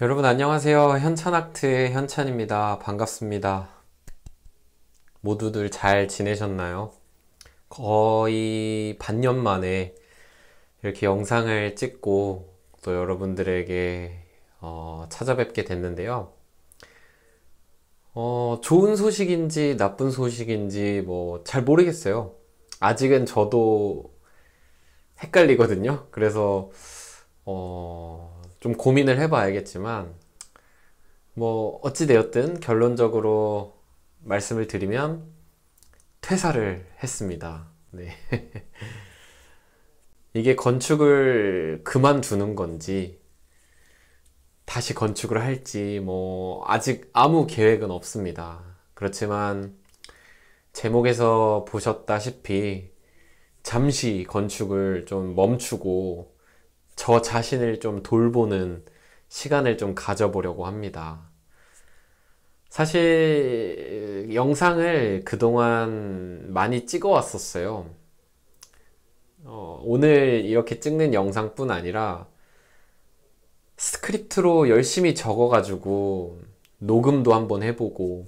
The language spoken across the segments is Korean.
여러분 안녕하세요. 현찬학트의 현찬입니다. 반갑습니다. 모두들 잘 지내셨나요? 거의 반년 만에 이렇게 영상을 찍고 또 여러분들에게 어, 찾아뵙게 됐는데요. 어, 좋은 소식인지 나쁜 소식인지 뭐 잘 모르겠어요. 아직은 저도 헷갈리거든요. 그래서 어, 좀 고민을 해봐야겠지만 뭐 어찌되었든 결론적으로 말씀을 드리면 퇴사를 했습니다. 네. 이게 건축을 그만두는 건지 다시 건축을 할지 뭐 아직 아무 계획은 없습니다. 그렇지만 제목에서 보셨다시피 잠시 건축을 좀 멈추고 저 자신을 좀 돌보는 시간을 좀 가져보려고 합니다. 사실 영상을 그동안 많이 찍어 왔었어요. 어, 오늘 이렇게 찍는 영상뿐 아니라 스크립트로 열심히 적어가지고 녹음도 한번 해보고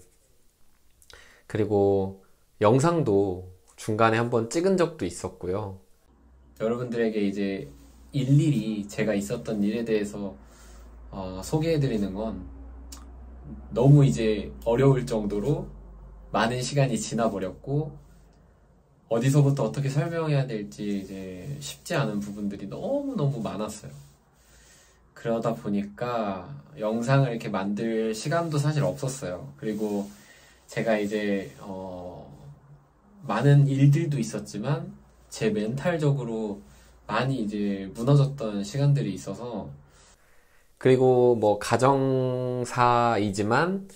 그리고 영상도 중간에 한번 찍은 적도 있었고요. 여러분들에게 이제 일일이 제가 있었던 일에 대해서 어, 소개해드리는 건 너무 이제 어려울 정도로 많은 시간이 지나버렸고 어디서부터 어떻게 설명해야 될지 이제 쉽지 않은 부분들이 너무너무 많았어요. 그러다 보니까 영상을 이렇게 만들 시간도 사실 없었어요. 그리고 제가 이제 어, 많은 일들도 있었지만 제 멘탈적으로 많이 이제 무너졌던 시간들이 있어서 그리고 뭐 가정사이지만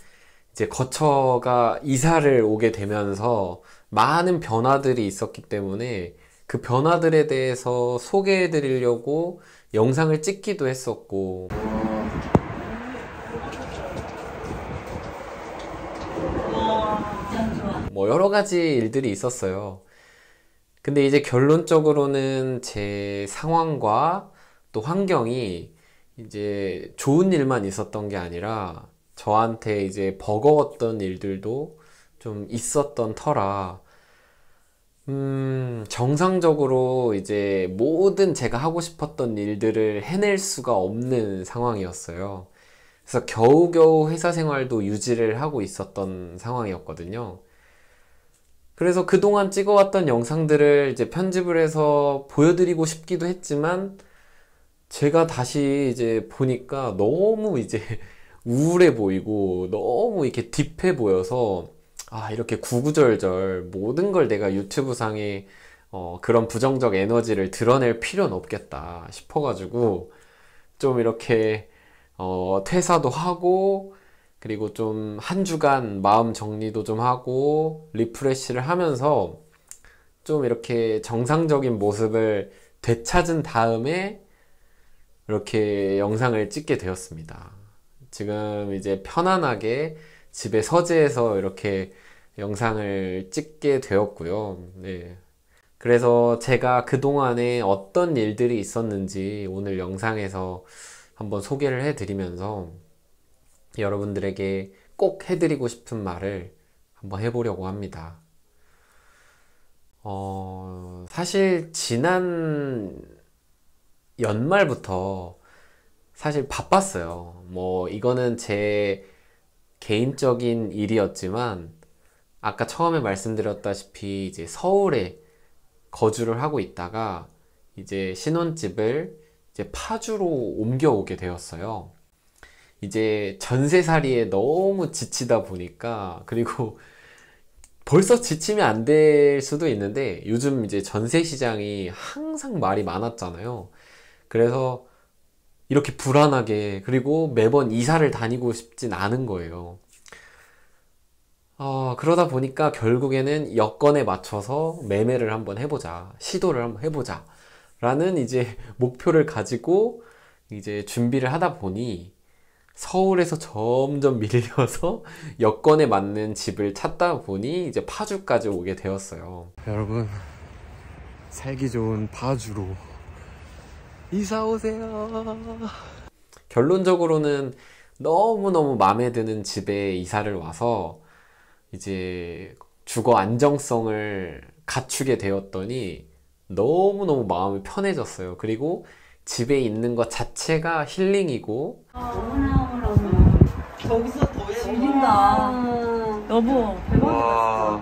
이제 거처가 이사를 오게 되면서 많은 변화들이 있었기 때문에 그 변화들에 대해서 소개해 드리려고 영상을 찍기도 했었고 뭐 여러 가지 일들이 있었어요. 근데 이제 결론적으로는 제 상황과 또 환경이 이제 좋은 일만 있었던 게 아니라 저한테 이제 버거웠던 일들도 좀 있었던 터라 음, 정상적으로 이제 모든 제가 하고 싶었던 일들을 해낼 수가 없는 상황이었어요. 그래서 겨우겨우 회사 생활도 유지를 하고 있었던 상황이었거든요. 그래서 그동안 찍어왔던 영상들을 이제 편집을 해서 보여드리고 싶기도 했지만 제가 다시 이제 보니까 너무 이제 우울해 보이고 너무 이렇게 딥해 보여서 아 이렇게 구구절절 모든 걸 내가 유튜브 상에 어, 그런 부정적 에너지를 드러낼 필요는 없겠다 싶어가지고 좀 이렇게 어, 퇴사도 하고 그리고 좀 한 주간 마음 정리도 좀 하고 리프레쉬를 하면서 좀 이렇게 정상적인 모습을 되찾은 다음에 이렇게 영상을 찍게 되었습니다. 지금 이제 편안하게 집에 서재에서 이렇게 영상을 찍게 되었고요. 네. 그래서 제가 그동안에 어떤 일들이 있었는지 오늘 영상에서 한번 소개를 해드리면서 여러분들에게 꼭 해드리고 싶은 말을 한번 해보려고 합니다. 어, 사실 지난 연말부터 사실 바빴어요. 뭐 이거는 제 개인적인 일이었지만 아까 처음에 말씀드렸다시피 이제 서울에 거주를 하고 있다가 이제 신혼집을 이제 파주로 옮겨오게 되었어요. 이제 전세살이에 너무 지치다 보니까 그리고 벌써 지치면 안 될 수도 있는데 요즘 이제 전세 시장이 항상 말이 많았잖아요. 그래서 이렇게 불안하게 그리고 매번 이사를 다니고 싶진 않은 거예요. 어, 그러다 보니까 결국에는 여건에 맞춰서 매매를 한번 해보자. 시도를 한번 해보자. 라는 이제 목표를 가지고 이제 준비를 하다 보니 서울에서 점점 밀려서 여건에 맞는 집을 찾다 보니 이제 파주까지 오게 되었어요. 여러분, 살기 좋은 파주로 이사 오세요. 결론적으로는 너무너무 마음에 드는 집에 이사를 와서 이제 주거 안정성을 갖추게 되었더니 너무너무 마음이 편해졌어요. 그리고 집에 있는 것 자체가 힐링이고 너무나 아, 너무 여기서 더 질린다 여보 와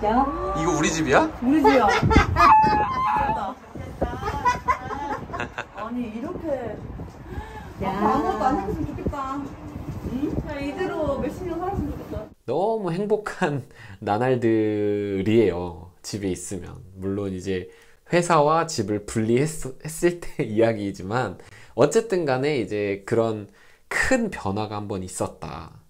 이거 우리 집이야? 우리 집이야 아니 이렇게 아, 그 아무것도 안 했으면 좋겠다 응? 이대로 몇십 년 살았으면 좋겠다 너무 행복한 나날들이에요 집에 있으면 물론 이제 회사와 집을 분리했을 때 이야기이지만 어쨌든 간에 이제 그런 큰 변화가 한번 있었다.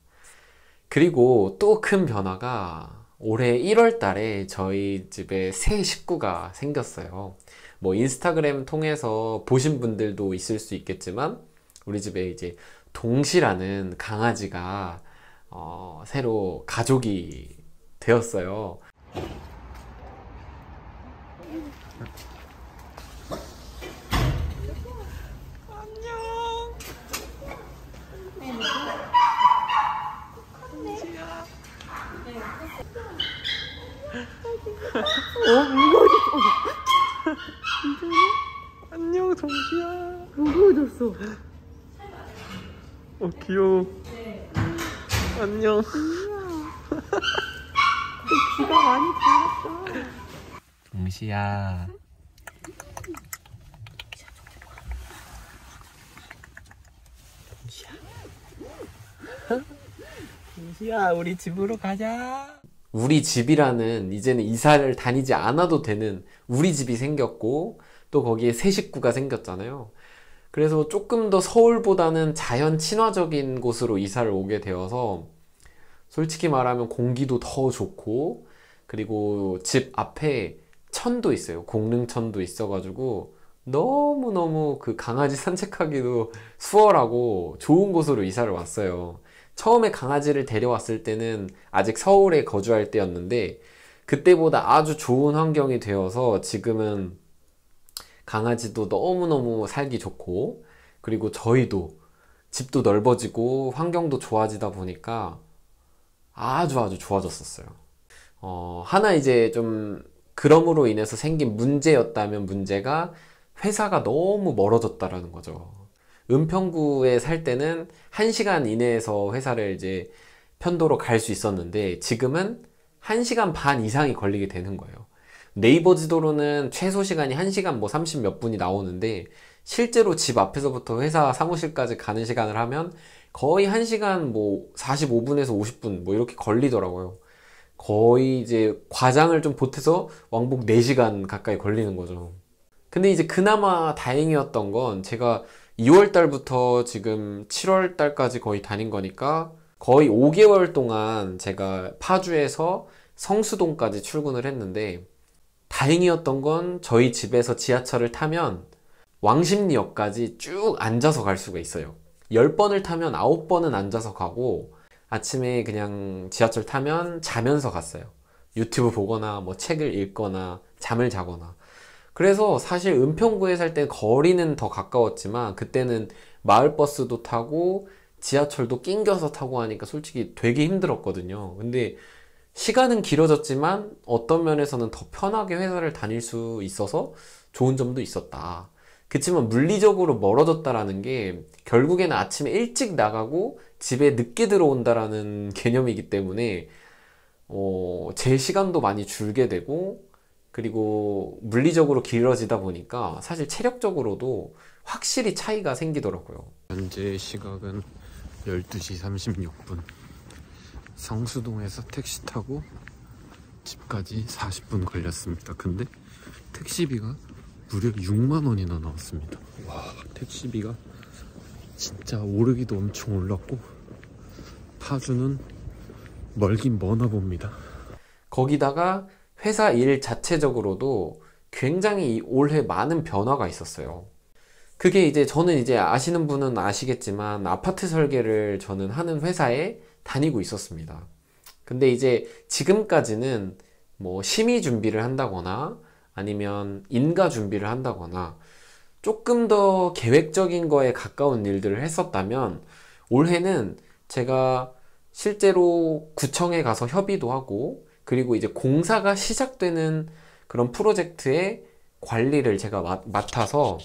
그리고 또 큰 변화가 올해 1월 달에 저희 집에 새 식구가 생겼어요. 뭐 인스타그램 통해서 보신 분들도 있을 수 있겠지만 우리 집에 이제 동시라는 강아지가 어, 새로 가족이 되었어요. 어? 무거워졌어. 어. 괜찮아? 안녕, 정시야. 무거워졌어. 어, 귀여워. 네. 안녕. 도시야. 도시야. 도시야, 우리 집으로 가자. 우리 집이라는 이제는 이사를 다니지 않아도 되는 우리 집이 생겼고 또 거기에 새 식구가 생겼잖아요. 그래서 조금 더 서울보다는 자연 친화적인 곳으로 이사를 오게 되어서 솔직히 말하면 공기도 더 좋고 그리고 집 앞에 천도 있어요. 공릉천도 있어가지고 너무너무 그 강아지 산책하기도 수월하고 좋은 곳으로 이사를 왔어요. 처음에 강아지를 데려왔을 때는 아직 서울에 거주할 때였는데 그때보다 아주 좋은 환경이 되어서 지금은 강아지도 너무너무 살기 좋고 그리고 저희도 집도 넓어지고 환경도 좋아지다 보니까 아주 아주 좋아졌었어요. 어, 하나 이제 좀 그럼으로 인해서 생긴 문제였다면 문제가 회사가 너무 멀어졌다라는 거죠. 은평구에 살 때는 1시간 이내에서 회사를 이제 편도로 갈 수 있었는데 지금은 1시간 반 이상이 걸리게 되는 거예요. 네이버 지도로는 최소 시간이 1시간 뭐30 몇 분이 나오는데 실제로 집 앞에서부터 회사 사무실까지 가는 시간을 하면 거의 1시간 뭐 45분에서 50분 뭐 이렇게 걸리더라고요. 거의 이제 과장을 좀 보태서 왕복 4시간 가까이 걸리는 거죠. 근데 이제 그나마 다행이었던 건 제가 2월 달부터 지금 7월 달까지 거의 다닌 거니까 거의 5개월 동안 제가 파주에서 성수동까지 출근을 했는데 다행이었던 건 저희 집에서 지하철을 타면 왕십리역까지 쭉 앉아서 갈 수가 있어요. 10번을 타면 9번은 앉아서 가고 아침에 그냥 지하철 타면 자면서 갔어요. 유튜브 보거나 뭐 책을 읽거나 잠을 자거나. 그래서 사실 은평구에 살 때 거리는 더 가까웠지만 그때는 마을버스도 타고 지하철도 낑겨서 타고 하니까 솔직히 되게 힘들었거든요. 근데 시간은 길어졌지만 어떤 면에서는 더 편하게 회사를 다닐 수 있어서 좋은 점도 있었다. 그치만 물리적으로 멀어졌다라는 게 결국에는 아침에 일찍 나가고 집에 늦게 들어온다라는 개념이기 때문에 어, 제 시간도 많이 줄게 되고 그리고 물리적으로 길어지다 보니까 사실 체력적으로도 확실히 차이가 생기더라고요. 현재 시각은 12시 36분. 성수동에서 택시 타고 집까지 40분 걸렸습니다. 근데 택시비가 무려 6만 원이나 나왔습니다. 와, 택시비가 진짜 오르기도 엄청 올랐고 파주는 멀긴 멀나 봅니다. 거기다가 회사 일 자체적으로도 굉장히 올해 많은 변화가 있었어요. 그게 이제 저는 이제 아시는 분은 아시겠지만 아파트 설계를 저는 하는 회사에 다니고 있었습니다. 근데 이제 지금까지는 뭐 심의 준비를 한다거나 아니면 인가 준비를 한다거나 조금 더 계획적인 거에 가까운 일들을 했었다면 올해는 제가 실제로 구청에 가서 협의도 하고 그리고 이제 공사가 시작되는 그런 프로젝트의 관리를 제가 맡아서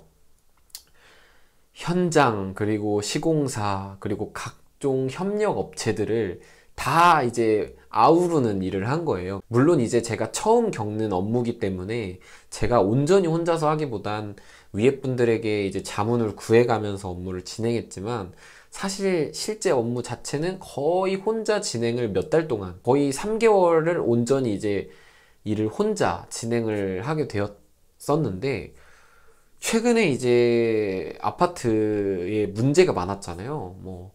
현장 그리고 시공사 그리고 각종 협력 업체들을 다 이제 아우르는 일을 한 거예요. 물론 이제 제가 처음 겪는 업무기 때문에 제가 온전히 혼자서 하기보단 위에 분들에게 이제 자문을 구해가면서 업무를 진행했지만 사실 실제 업무 자체는 거의 혼자 진행을 몇 달 동안 거의 3개월을 온전히 이제 일을 혼자 진행을 하게 되었었는데 최근에 이제 아파트에 문제가 많았잖아요. 뭐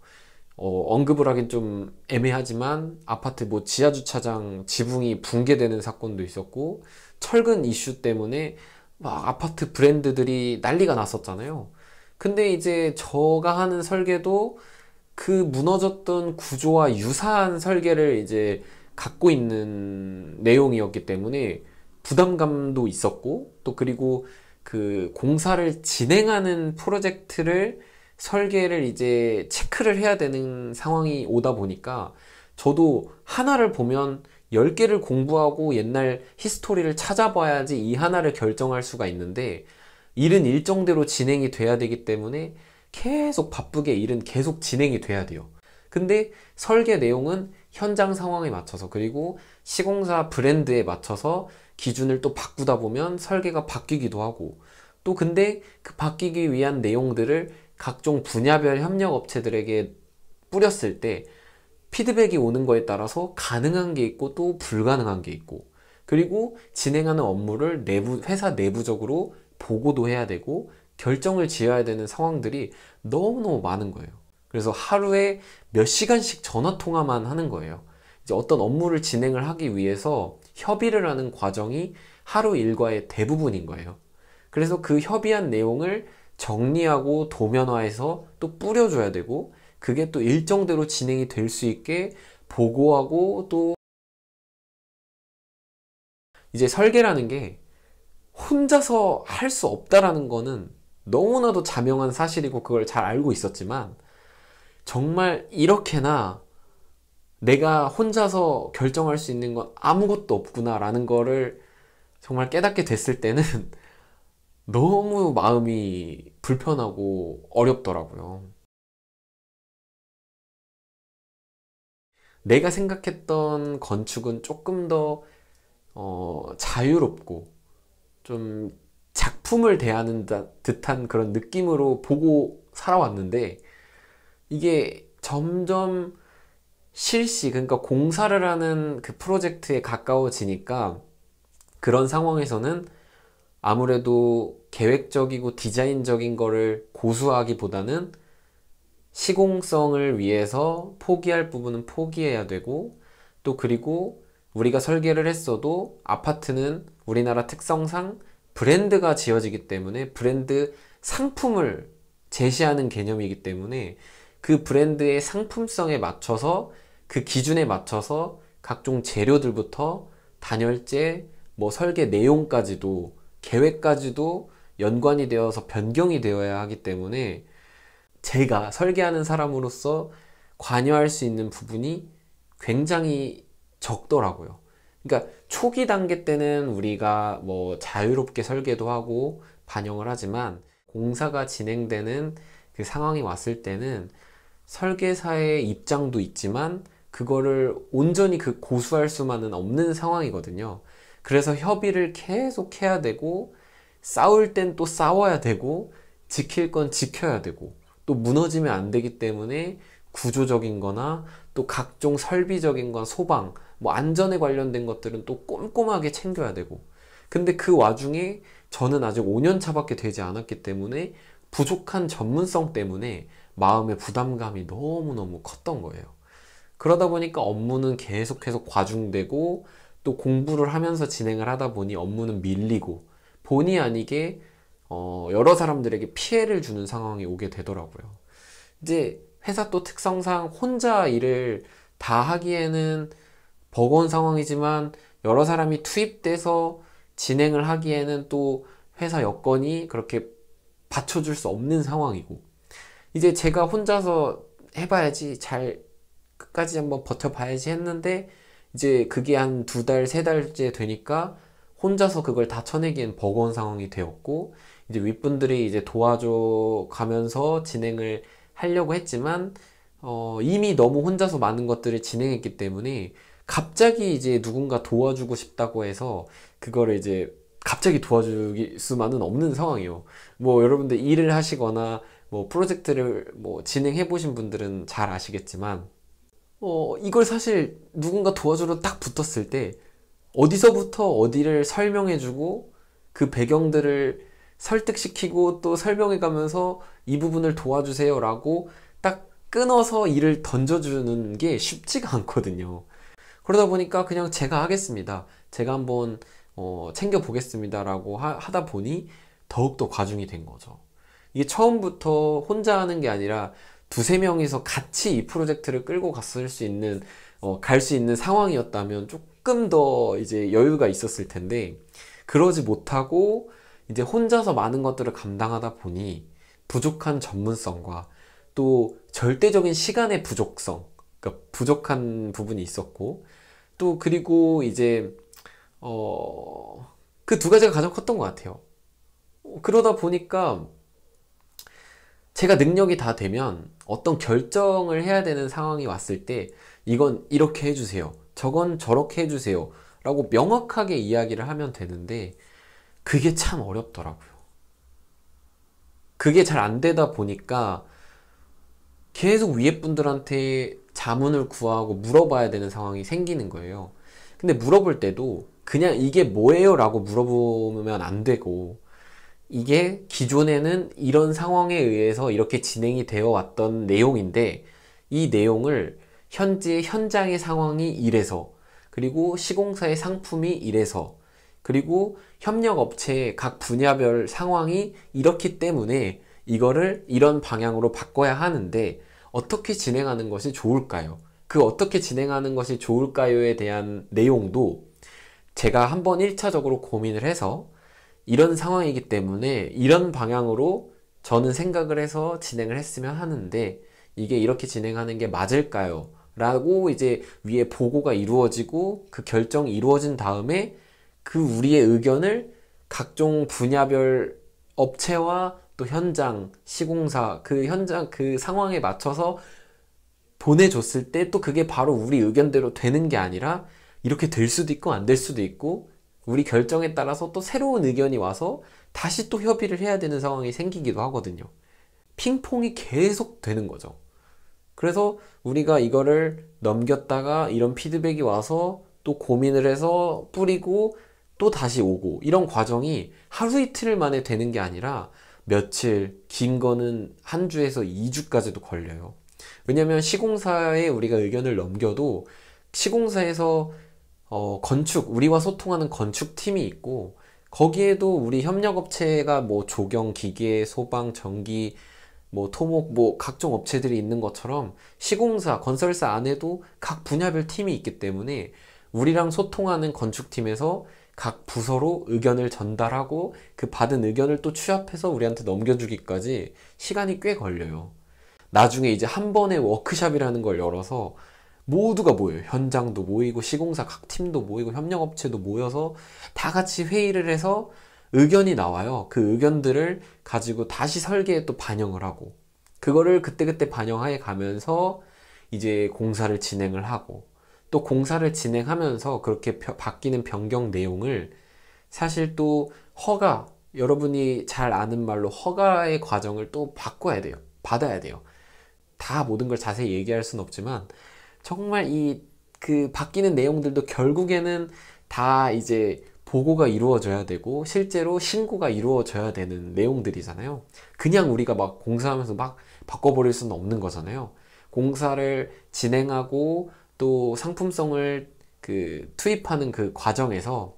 어, 언급을 하긴 좀 애매하지만 아파트 뭐 지하 주차장 지붕이 붕괴되는 사건도 있었고 철근 이슈 때문에 막 아파트 브랜드들이 난리가 났었잖아요. 근데 이제 저가 하는 설계도 그 무너졌던 구조와 유사한 설계를 이제 갖고 있는 내용이었기 때문에 부담감도 있었고 또 그리고 그 공사를 진행하는 프로젝트를 설계를 이제 체크를 해야 되는 상황이 오다 보니까 저도 하나를 보면 10개를 공부하고 옛날 히스토리를 찾아봐야지 이 하나를 결정할 수가 있는데 일은 일정대로 진행이 돼야 되기 때문에 계속 바쁘게 일은 계속 진행이 돼야 돼요. 근데 설계 내용은 현장 상황에 맞춰서 그리고 시공사 브랜드에 맞춰서 기준을 또 바꾸다 보면 설계가 바뀌기도 하고 또 근데 그 바뀌기 위한 내용들을 각종 분야별 협력 업체들에게 뿌렸을 때 피드백이 오는 거에 따라서 가능한 게 있고 또 불가능한 게 있고 그리고 진행하는 업무를 내부 회사 내부적으로 보고도 해야 되고 결정을 지어야 되는 상황들이 너무너무 많은 거예요. 그래서 하루에 몇 시간씩 전화 통화만 하는 거예요. 이제 어떤 업무를 진행을 하기 위해서 협의를 하는 과정이 하루 일과의 대부분인 거예요. 그래서 그 협의한 내용을 정리하고 도면화해서 또 뿌려줘야 되고 그게 또 일정대로 진행이 될 수 있게 보고하고 또 이제 설계라는 게 혼자서 할 수 없다라는 거는 너무나도 자명한 사실이고 그걸 잘 알고 있었지만 정말 이렇게나 내가 혼자서 결정할 수 있는 건 아무것도 없구나라는 거를 정말 깨닫게 됐을 때는 너무 마음이 불편하고 어렵더라고요. 내가 생각했던 건축은 조금 더 어, 자유롭고 좀 작품을 대하는 듯한 그런 느낌으로 보고 살아왔는데 이게 점점 실시 그러니까 공사를 하는 그 프로젝트에 가까워지니까 그런 상황에서는 아무래도 계획적이고 디자인적인 거를 고수하기보다는 시공성을 위해서 포기할 부분은 포기해야 되고 또 그리고 우리가 설계를 했어도 아파트는 우리나라 특성상 브랜드가 지어지기 때문에 브랜드 상품을 제시하는 개념이기 때문에 그 브랜드의 상품성에 맞춰서 그 기준에 맞춰서 각종 재료들부터 단열재, 뭐 설계 내용까지도 계획까지도 연관이 되어서 변경이 되어야 하기 때문에 제가 설계하는 사람으로서 관여할 수 있는 부분이 굉장히 적더라고요. 그러니까 초기 단계 때는 우리가 뭐 자유롭게 설계도 하고 반영을 하지만 공사가 진행되는 그 상황이 왔을 때는 설계사의 입장도 있지만 그거를 온전히 그 고수할 수만은 없는 상황이거든요. 그래서 협의를 계속 해야 되고 싸울 땐 또 싸워야 되고 지킬 건 지켜야 되고 또 무너지면 안 되기 때문에 구조적인 거나 또 각종 설비적인 건 소방 뭐 안전에 관련된 것들은 또 꼼꼼하게 챙겨야 되고 근데 그 와중에 저는 아직 5년 차밖에 되지 않았기 때문에 부족한 전문성 때문에 마음의 부담감이 너무너무 컸던 거예요. 그러다 보니까 업무는 계속해서 과중되고 또 공부를 하면서 진행을 하다 보니 업무는 밀리고 본의 아니게 어 여러 사람들에게 피해를 주는 상황이 오게 되더라고요. 이제 회사 또 특성상 혼자 일을 다 하기에는 버거운 상황이지만 여러 사람이 투입돼서 진행을 하기에는 또 회사 여건이 그렇게 받쳐줄 수 없는 상황이고 이제 제가 혼자서 해봐야지 잘 끝까지 한번 버텨봐야지 했는데 이제 그게 한 두 달, 세 달째 되니까 혼자서 그걸 다 쳐내기엔 버거운 상황이 되었고 이제 윗분들이 이제 도와줘 가면서 진행을 하려고 했지만 어, 이미 너무 혼자서 많은 것들을 진행했기 때문에 갑자기 이제 누군가 도와주고 싶다고 해서 그거를 이제 갑자기 도와줄 수만은 없는 상황이에요. 뭐 여러분들 일을 하시거나 뭐 프로젝트를 뭐 진행해 보신 분들은 잘 아시겠지만 어 이걸 사실 누군가 도와주러 딱 붙었을 때 어디서부터 어디를 설명해 주고 그 배경들을 설득시키고 또 설명해 가면서 이 부분을 도와주세요라고 딱 끊어서 일을 던져주는 게 쉽지가 않거든요. 그러다 보니까 그냥 제가 하겠습니다. 제가 한번 어, 챙겨보겠습니다라고 하, 다 보니 더욱더 과중이 된 거죠. 이게 처음부터 혼자 하는 게 아니라 두세 명이서 같이 이 프로젝트를 끌고 갔을 수 있는 어, 갈 수 있는 상황이었다면 조금 더 이제 여유가 있었을 텐데 그러지 못하고 이제 혼자서 많은 것들을 감당하다 보니 부족한 전문성과 또 절대적인 시간의 부족성 그러니까 부족한 부분이 있었고 또 그리고 이제 어그 두 가지가 가장 컸던 것 같아요. 그러다 보니까 제가 능력이 다 되면 어떤 결정을 해야 되는 상황이 왔을 때 이건 이렇게 해주세요. 저건 저렇게 해주세요. 라고 명확하게 이야기를 하면 되는데 그게 참 어렵더라고요. 그게 잘 안 되다 보니까 계속 위에 분들한테 자문을 구하고 물어봐야 되는 상황이 생기는 거예요. 근데 물어볼 때도 그냥 이게 뭐예요? 라고 물어보면 안 되고 이게 기존에는 이런 상황에 의해서 이렇게 진행이 되어 왔던 내용인데 이 내용을 현재 현장의 상황이 이래서 그리고 시공사의 상품이 이래서 그리고 협력업체의 각 분야별 상황이 이렇기 때문에 이거를 이런 방향으로 바꿔야 하는데 어떻게 진행하는 것이 좋을까요? 그 어떻게 진행하는 것이 좋을까요에 대한 내용도 제가 한번 1차적으로 고민을 해서 이런 상황이기 때문에 이런 방향으로 저는 생각을 해서 진행을 했으면 하는데 이게 이렇게 진행하는 게 맞을까요? 라고 이제 위에 보고가 이루어지고 그 결정이 이루어진 다음에 그 우리의 의견을 각종 분야별 업체와 또 현장, 시공사 그 현장 그 상황에 맞춰서 보내줬을 때 또 그게 바로 우리 의견대로 되는 게 아니라 이렇게 될 수도 있고 안 될 수도 있고 우리 결정에 따라서 또 새로운 의견이 와서 다시 또 협의를 해야 되는 상황이 생기기도 하거든요. 핑퐁이 계속 되는 거죠. 그래서 우리가 이거를 넘겼다가 이런 피드백이 와서 또 고민을 해서 뿌리고 또 다시 오고 이런 과정이 하루 이틀 만에 되는 게 아니라 며칠, 긴 거는 한 주에서 2주까지도 걸려요. 왜냐면 시공사에 우리가 의견을 넘겨도 시공사에서 어, 건축, 우리와 소통하는 건축팀이 있고 거기에도 우리 협력업체가 뭐 조경, 기계, 소방, 전기, 뭐 토목, 뭐 각종 업체들이 있는 것처럼 시공사, 건설사 안에도 각 분야별 팀이 있기 때문에 우리랑 소통하는 건축팀에서 각 부서로 의견을 전달하고 그 받은 의견을 또 취합해서 우리한테 넘겨주기까지 시간이 꽤 걸려요. 나중에 이제 한번에 워크샵이라는 걸 열어서 모두가 모여요. 현장도 모이고 시공사 각 팀도 모이고 협력업체도 모여서 다 같이 회의를 해서 의견이 나와요. 그 의견들을 가지고 다시 설계에 또 반영을 하고 그거를 그때그때 반영해 가면서 이제 공사를 진행을 하고 또 공사를 진행하면서 그렇게 바뀌는 변경 내용을 사실 또 허가 여러분이 잘 아는 말로 허가의 과정을 또 바꿔야 돼요. 받아야 돼요. 다 모든 걸 자세히 얘기할 수는 없지만 정말 이 그 바뀌는 내용들도 결국에는 다 이제 보고가 이루어져야 되고 실제로 신고가 이루어져야 되는 내용들이잖아요. 그냥 우리가 막 공사하면서 막 바꿔버릴 수는 없는 거잖아요. 공사를 진행하고 또 상품성을 그 투입하는 그 과정에서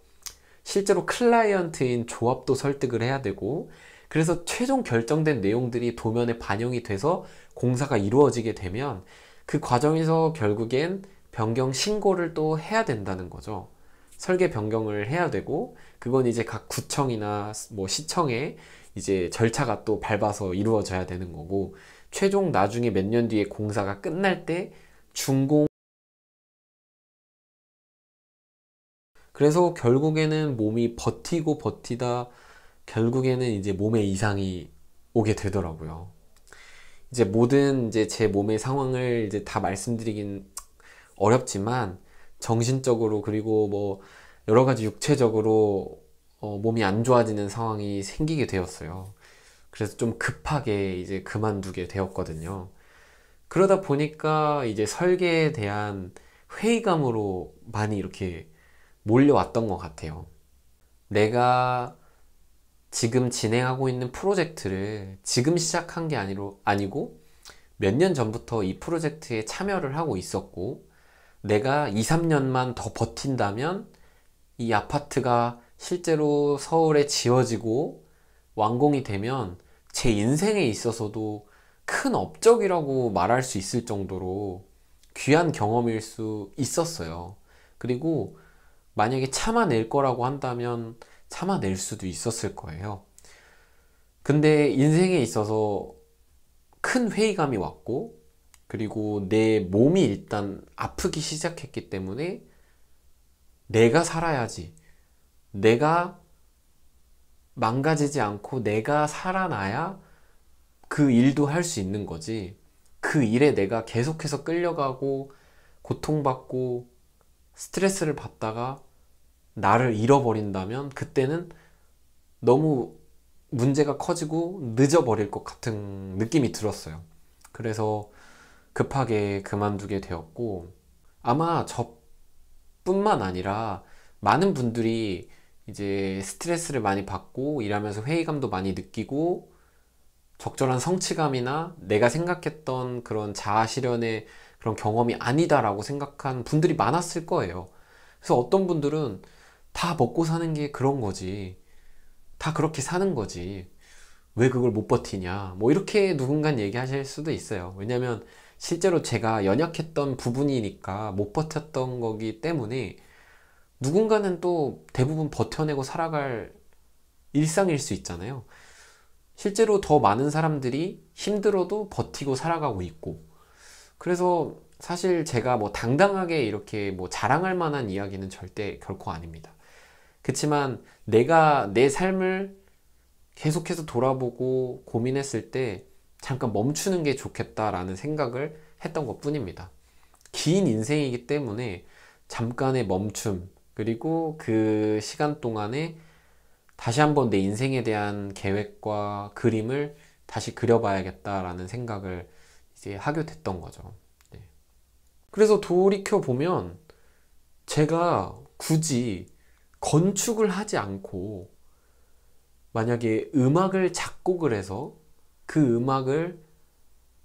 실제로 클라이언트인 조합도 설득을 해야 되고 그래서 최종 결정된 내용들이 도면에 반영이 돼서 공사가 이루어지게 되면 그 과정에서 결국엔 변경 신고를 또 해야 된다는 거죠. 설계 변경을 해야 되고 그건 이제 각 구청이나 뭐 시청에 이제 절차가 또 밟아서 이루어져야 되는 거고 최종 나중에 몇 년 뒤에 공사가 끝날 때중공 그래서 결국에는 몸이 버티고 버티다 결국에는 이제 몸에 이상이 오게 되더라고요. 이제 모든 이제 제 몸의 상황을 이제 다 말씀드리긴 어렵지만 정신적으로 그리고 뭐 여러 가지 육체적으로 어 몸이 안 좋아지는 상황이 생기게 되었어요. 그래서 좀 급하게 이제 그만두게 되었거든요. 그러다 보니까 이제 설계에 대한 회의감으로 많이 이렇게 몰려왔던 것 같아요. 내가 지금 진행하고 있는 프로젝트를 지금 시작한 게 아니로, 아니고 몇 년 전부터 이 프로젝트에 참여를 하고 있었고 내가 2, 3년만 더 버틴다면 이 아파트가 실제로 서울에 지어지고 완공이 되면 제 인생에 있어서도 큰 업적이라고 말할 수 있을 정도로 귀한 경험일 수 있었어요. 그리고 만약에 참아낼 거라고 한다면 참아낼 수도 있었을 거예요. 근데 인생에 있어서 큰 회의감이 왔고, 그리고 내 몸이 일단 아프기 시작했기 때문에 내가 살아야지. 내가 망가지지 않고 내가 살아나야 그 일도 할 수 있는 거지. 그 일에 내가 계속해서 끌려가고, 고통받고, 스트레스를 받다가 나를 잃어버린다면 그때는 너무 문제가 커지고 늦어버릴 것 같은 느낌이 들었어요. 그래서 급하게 그만두게 되었고 아마 저뿐만 아니라 많은 분들이 이제 스트레스를 많이 받고 일하면서 회의감도 많이 느끼고 적절한 성취감이나 내가 생각했던 그런 자아 실현의 그런 경험이 아니다라고 생각한 분들이 많았을 거예요. 그래서 어떤 분들은 다 먹고 사는 게 그런 거지. 다 그렇게 사는 거지. 왜 그걸 못 버티냐. 뭐 이렇게 누군간 얘기하실 수도 있어요. 왜냐면 실제로 제가 연약했던 부분이니까 못 버텼던 거기 때문에 누군가는 또 대부분 버텨내고 살아갈 일상일 수 있잖아요. 실제로 더 많은 사람들이 힘들어도 버티고 살아가고 있고. 그래서 사실 제가 뭐 당당하게 이렇게 뭐 자랑할 만한 이야기는 절대 결코 아닙니다. 그렇지만 내가 내 삶을 계속해서 돌아보고 고민했을 때 잠깐 멈추는 게 좋겠다라는 생각을 했던 것 뿐입니다. 긴 인생이기 때문에 잠깐의 멈춤, 그리고 그 시간 동안에 다시 한번 내 인생에 대한 계획과 그림을 다시 그려봐야겠다라는 생각을 이제 하게 됐던 거죠. 네. 그래서 돌이켜 보면 제가 굳이 건축을 하지 않고 만약에 음악을 작곡을 해서 그 음악을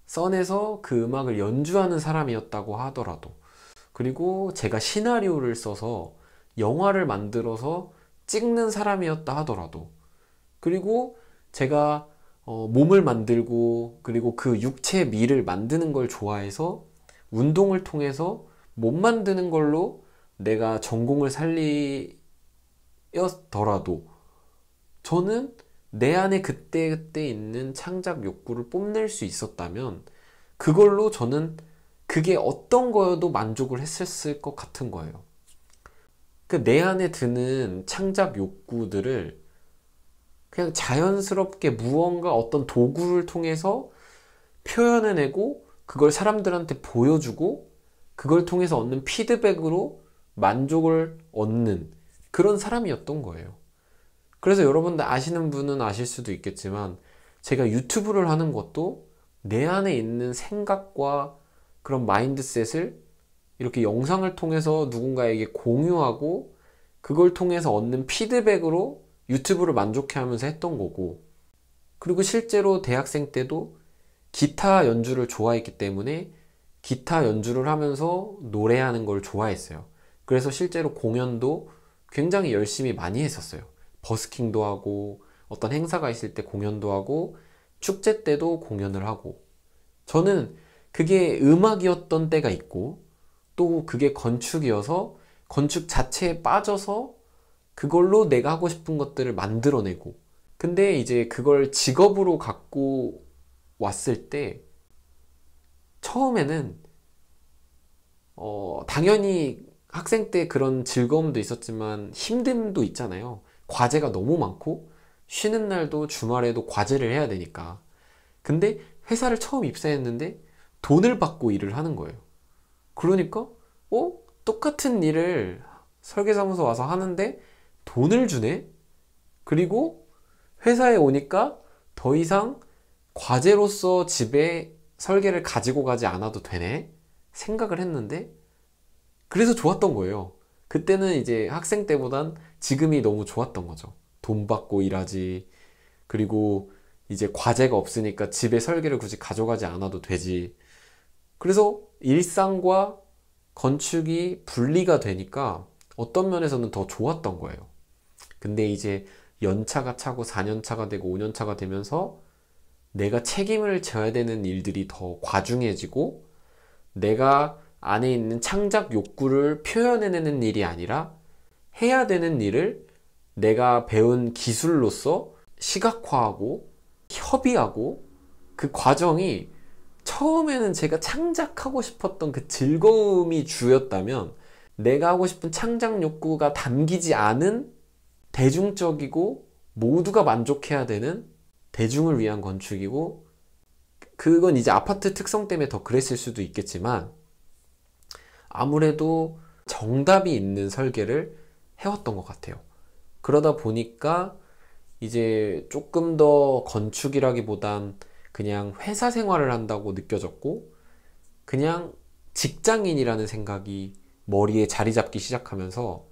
써내서 그 음악을 연주하는 사람이었다고 하더라도 그리고 제가 시나리오를 써서 영화를 만들어서 찍는 사람이었다 하더라도 그리고 제가 어, 몸을 만들고 그리고 그 육체 미를 만드는 걸 좋아해서 운동을 통해서 몸 만드는 걸로 내가 전공을 살리 였더라도 저는 내 안에 그때그때 있는 창작 욕구를 뽐낼 수 있었다면 그걸로 저는 그게 어떤 거여도 만족을 했었을 것 같은 거예요. 그 내 안에 드는 창작 욕구들을 그냥 자연스럽게 무언가 어떤 도구를 통해서 표현해내고 그걸 사람들한테 보여주고 그걸 통해서 얻는 피드백으로 만족을 얻는 그런 사람이었던 거예요. 그래서 여러분들 아시는 분은 아실 수도 있겠지만 제가 유튜브를 하는 것도 내 안에 있는 생각과 그런 마인드셋을 이렇게 영상을 통해서 누군가에게 공유하고 그걸 통해서 얻는 피드백으로 유튜브를 만족해 하면서 했던 거고 그리고 실제로 대학생 때도 기타 연주를 좋아했기 때문에 기타 연주를 하면서 노래하는 걸 좋아했어요. 그래서 실제로 공연도 굉장히 열심히 많이 했었어요. 버스킹도 하고 어떤 행사가 있을 때 공연도 하고 축제 때도 공연을 하고 저는 그게 음악이었던 때가 있고 또 그게 건축이어서 건축 자체에 빠져서 그걸로 내가 하고 싶은 것들을 만들어내고 근데 이제 그걸 직업으로 갖고 왔을 때 처음에는 어, 당연히 학생 때 그런 즐거움도 있었지만 힘듦도 있잖아요. 과제가 너무 많고 쉬는 날도 주말에도 과제를 해야 되니까. 근데 회사를 처음 입사했는데 돈을 받고 일을 하는 거예요. 그러니까 어? 똑같은 일을 설계사무소 와서 하는데 돈을 주네? 그리고 회사에 오니까 더 이상 과제로서 집에 설계를 가지고 가지 않아도 되네? 생각을 했는데 그래서 좋았던 거예요. 그때는 이제 학생 때보단 지금이 너무 좋았던 거죠. 돈 받고 일하지. 그리고 이제 과제가 없으니까 집에 설계를 굳이 가져가지 않아도 되지. 그래서 일상과 건축이 분리가 되니까 어떤 면에서는 더 좋았던 거예요. 근데 이제 연차가 차고 4년차가 되고 5년차가 되면서 내가 책임을 져야 되는 일들이 더 과중해지고 내가 안에 있는 창작 욕구를 표현해내는 일이 아니라 해야 되는 일을 내가 배운 기술로서 시각화하고 협의하고 그 과정이 처음에는 제가 창작하고 싶었던 그 즐거움이 주였다면 내가 하고 싶은 창작 욕구가 담기지 않은 대중적이고 모두가 만족해야 되는 대중을 위한 건축이고 그건 이제 아파트 특성 때문에 더 그랬을 수도 있겠지만 아무래도 정답이 있는 설계를 해왔던 것 같아요. 그러다 보니까 이제 조금 더 건축이라기보단 그냥 회사 생활을 한다고 느껴졌고 그냥 직장인이라는 생각이 머리에 자리 잡기 시작하면서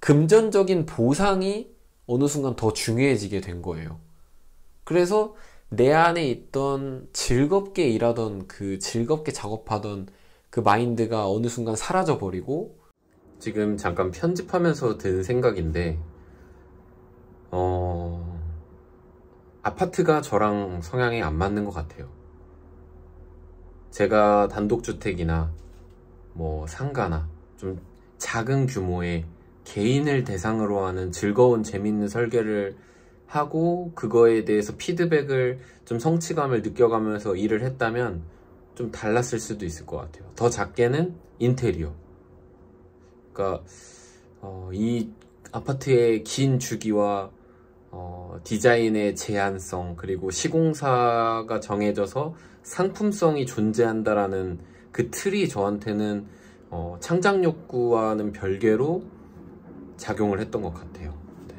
금전적인 보상이 어느 순간 더 중요해지게 된 거예요. 그래서 내 안에 있던 즐겁게 일하던 그 즐겁게 작업하던 그 마인드가 어느 순간 사라져 버리고 지금 잠깐 편집하면서 든 생각인데 어 아파트가 저랑 성향이 안 맞는 것 같아요. 제가 단독주택이나 뭐 상가나 좀 작은 규모의 개인을 대상으로 하는 즐거운 재밌는 설계를 하고 그거에 대해서 피드백을 좀 성취감을 느껴가면서 일을 했다면 좀 달랐을 수도 있을 것 같아요. 더 작게는 인테리어. 그러니까 어, 이 아파트의 긴 주기와 어, 디자인의 제한성 그리고 시공사가 정해져서 상품성이 존재한다라는 그 틀이 저한테는 어, 창작 욕구와는 별개로 작용을 했던 것 같아요. 네.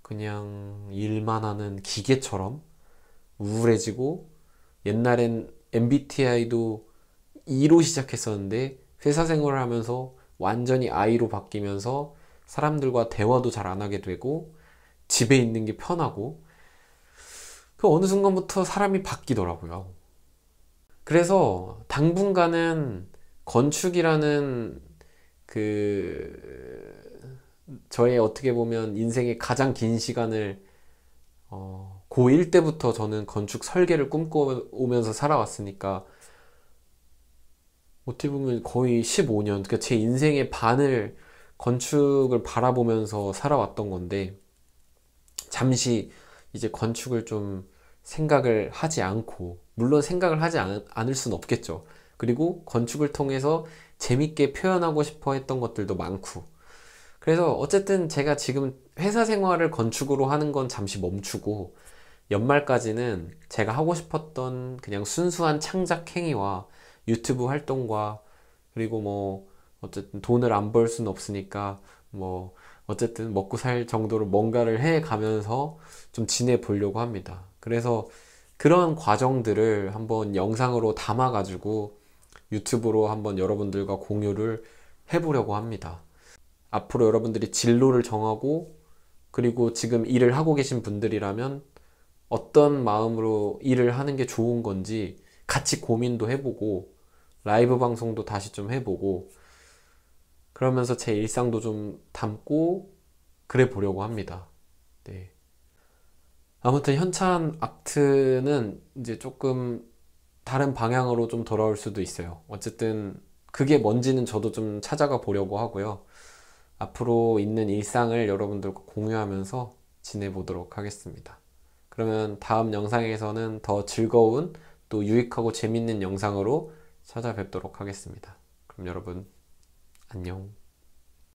그냥 일만 하는 기계처럼 우울해지고 옛날엔 MBTI도 E로 시작했었는데 회사 생활을 하면서 완전히 I로 바뀌면서 사람들과 대화도 잘 안 하게 되고 집에 있는 게 편하고 그 어느 순간부터 사람이 바뀌더라고요. 그래서 당분간은 건축이라는 그 저의 어떻게 보면 인생의 가장 긴 시간을 어 고1 때부터 저는 건축 설계를 꿈꿔오면서 살아왔으니까 어떻게 보면 거의 15년, 그러니까 제 인생의 반을 건축을 바라보면서 살아왔던 건데 잠시 이제 건축을 좀 생각을 하지 않고 물론 생각을 하지 않, 않을 수는 없겠죠. 그리고 건축을 통해서 재밌게 표현하고 싶어 했던 것들도 많고 그래서 어쨌든 제가 지금 회사 생활을 건축으로 하는 건 잠시 멈추고 연말까지는 제가 하고 싶었던 그냥 순수한 창작 행위와 유튜브 활동과 그리고 뭐 어쨌든 돈을 안 벌 수는 없으니까 뭐 어쨌든 먹고 살 정도로 뭔가를 해 가면서 좀 지내 보려고 합니다. 그래서 그런 과정들을 한번 영상으로 담아 가지고 유튜브로 한번 여러분들과 공유를 해보려고 합니다. 앞으로 여러분들이 진로를 정하고 그리고 지금 일을 하고 계신 분들이라면 어떤 마음으로 일을 하는 게 좋은 건지 같이 고민도 해보고 라이브 방송도 다시 좀 해보고 그러면서 제 일상도 좀 담고 그래 보려고 합니다. 네. 아무튼 현찬 아트는 이제 조금 다른 방향으로 좀 돌아올 수도 있어요. 어쨌든 그게 뭔지는 저도 좀 찾아가 보려고 하고요. 앞으로 있는 일상을 여러분들과 공유하면서 지내보도록 하겠습니다. 그러면 다음 영상에서는 더 즐거운 또 유익하고 재밌는 영상으로 찾아뵙도록 하겠습니다. 그럼 여러분 안녕